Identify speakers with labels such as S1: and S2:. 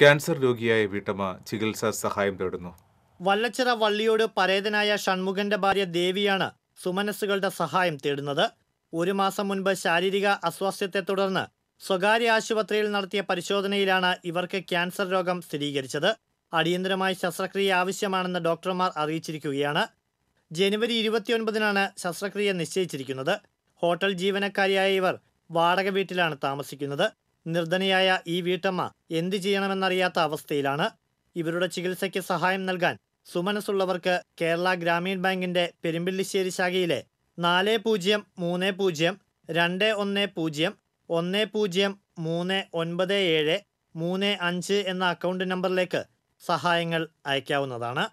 S1: cancer രോഗിയായ വീട്ടമ്മ ചികിത്സാ സഹായം തേടുന്നു
S2: വല്ലച്ചിറ വള്ളിയോട് പരേതനായ ഷൺമുഖന്റെ ഭാര്യ ദേവിയാണ് സുമനസ്സുകളുടെ സഹായം തേടുന്നത് ഒരു മാസം മുൻപ് ശാരീരിക അസ്വാസ്ഥ്യത്തെ തുടർന്ന് സ്വകാര്യ ആശുപത്രിയിൽ നടത്തിയ പരിശോധനയിലാണ് ഇവർക്ക് ക്യാൻസർ രോഗം സ്ഥിരീകരിച്ചത് അടിയന്തരമായി ശസ്ത്രക്രിയ ആവശ്യമാണെന്ന് ഡോക്ടർമാർ അറിയിച്ചിരിക്കുകയാണ് ജനുവരി ഇരുപത്തിയൊൻപതിനാണ് ശസ്ത്രക്രിയ നിശ്ചയിച്ചിരിക്കുന്നത് ഹോട്ടൽ ജീവനക്കാരിയായ ഇവർ വാടക വീട്ടിലാണ് താമസിക്കുന്നത് നിർധനയായ ഈ വീട്ടമ്മ എന്തു ചെയ്യണമെന്നറിയാത്ത അവസ്ഥയിലാണ് ഇവരുടെ ചികിത്സയ്ക്ക് സഹായം നൽകാൻ സുമനസ്സുള്ളവർക്ക് കേരള ഗ്രാമീൺ ബാങ്കിന്റെ പെരുമ്പിള്ളിശ്ശേരി ശാഖയിലെ നാല് പൂജ്യം മൂന്ന് പൂജ്യം രണ്ട് ഒന്ന് പൂജ്യം ഒന്ന് പൂജ്യം മൂന്ന് ഒൻപത് ഏഴ് മൂന്ന് അഞ്ച് എന്ന അക്കൗണ്ട് നമ്പറിലേക്ക് സഹായങ്ങൾ അയക്കാവുന്നതാണ്